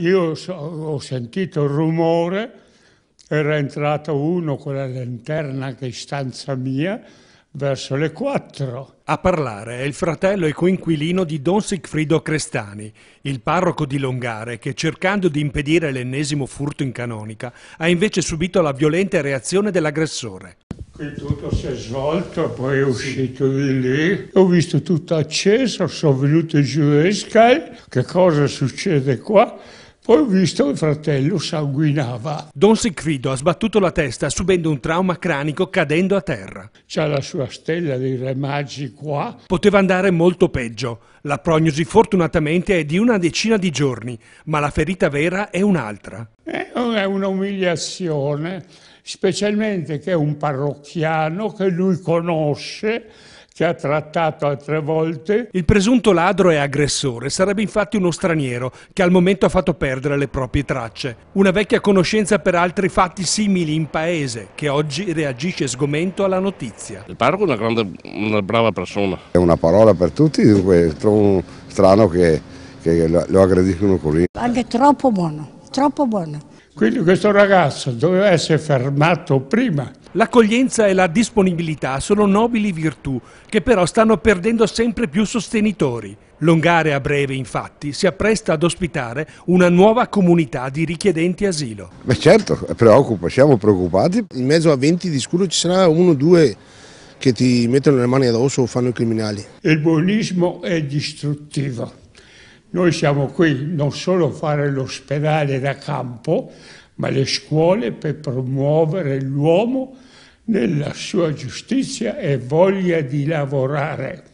Io so, ho sentito il rumore, era entrato uno con la lanterna che è in stanza mia, verso le 4. A parlare è il fratello e coinquilino di Don Sigfrido Crestani, il parroco di Longare, che cercando di impedire l'ennesimo furto in canonica, ha invece subito la violenta reazione dell'aggressore. Qui tutto si è svolto, poi è uscito di lì, ho visto tutto acceso, sono venuto giù e scale, che cosa succede qua? Poi ho visto che il fratello sanguinava. Don Sicrido ha sbattuto la testa subendo un trauma cranico cadendo a terra. C'ha la sua stella dei re magi qua. Poteva andare molto peggio. La prognosi fortunatamente è di una decina di giorni, ma la ferita vera è un'altra. Eh, è un'umiliazione, specialmente che è un parrocchiano che lui conosce ci ha trattato altre volte. Il presunto ladro e aggressore sarebbe infatti uno straniero che al momento ha fatto perdere le proprie tracce. Una vecchia conoscenza per altri fatti simili in paese che oggi reagisce sgomento alla notizia. Il parco è una, grande, una brava persona. È una parola per tutti, dunque trovo strano che, che lo aggrediscono così. Anche troppo buono, troppo buono. Quindi questo ragazzo doveva essere fermato prima. L'accoglienza e la disponibilità sono nobili virtù che però stanno perdendo sempre più sostenitori. Longare a breve, infatti, si appresta ad ospitare una nuova comunità di richiedenti asilo. Beh certo, preoccupa, siamo preoccupati. In mezzo a 20 di sicuro ci sarà uno o due che ti mettono le mani addosso o fanno i criminali. Il buonismo è distruttivo. Noi siamo qui non solo a fare l'ospedale da campo, ma le scuole per promuovere l'uomo nella sua giustizia e voglia di lavorare.